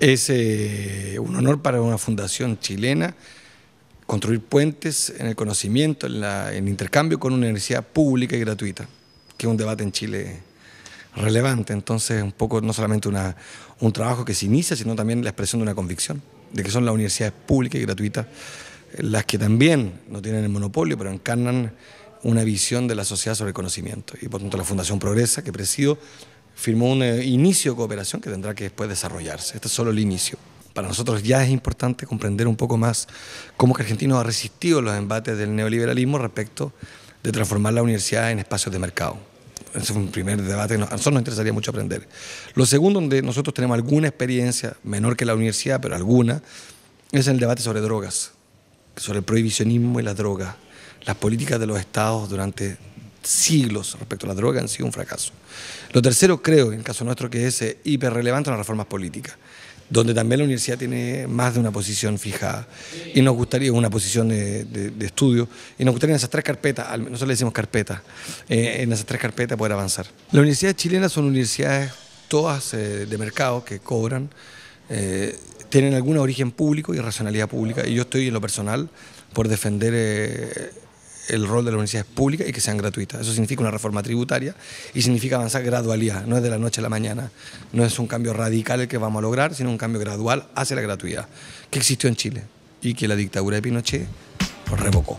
Es eh, un honor para una fundación chilena construir puentes en el conocimiento, en, intercambio con una universidad pública y gratuita, que es un debate en Chile relevante. Entonces, un poco no solamente un trabajo que se inicia, sino también la expresión de una convicción, de que son las universidades públicas y gratuitas las que también no tienen el monopolio, pero encarnan una visión de la sociedad sobre el conocimiento. Y por tanto, la Fundación Progresa, que presido, firmó un eh, inicio de cooperación que tendrá que después desarrollarse. Este es solo el inicio. Para nosotros ya es importante comprender un poco más cómo que Argentina ha resistido los embates del neoliberalismo respecto de transformar la universidad en espacios de mercado. Ese fue un primer debate que a nosotros nos interesaría mucho aprender. Lo segundo, donde nosotros tenemos alguna experiencia, menor que la universidad, pero alguna, es el debate sobre drogas, sobre el prohibicionismo y las drogas, las políticas de los estados durante siglos respecto a la droga han sido un fracaso. Lo tercero, creo, en el caso nuestro, que es eh, hiperrelevante en las reformas políticas, donde también la universidad tiene más de una posición fijada. Y nos gustaría una posición de, estudio, y nos gustaría en esas tres carpetas, nosotros le decimos carpetas, eh, en esas tres carpetas poder avanzar. Las universidades chilenas son universidades todas eh, de mercado que cobran, tienen algún origen público y racionalidad pública, y yo estoy en lo personal por defender el rol de las universidades públicas y que sean gratuitas. Eso significa una reforma tributaria y significa avanzar gradualidad, no es de la noche a la mañana. No es un cambio radical el que vamos a lograr, sino un cambio gradual hacia la gratuidad, que existió en Chile y que la dictadura de Pinochet revocó.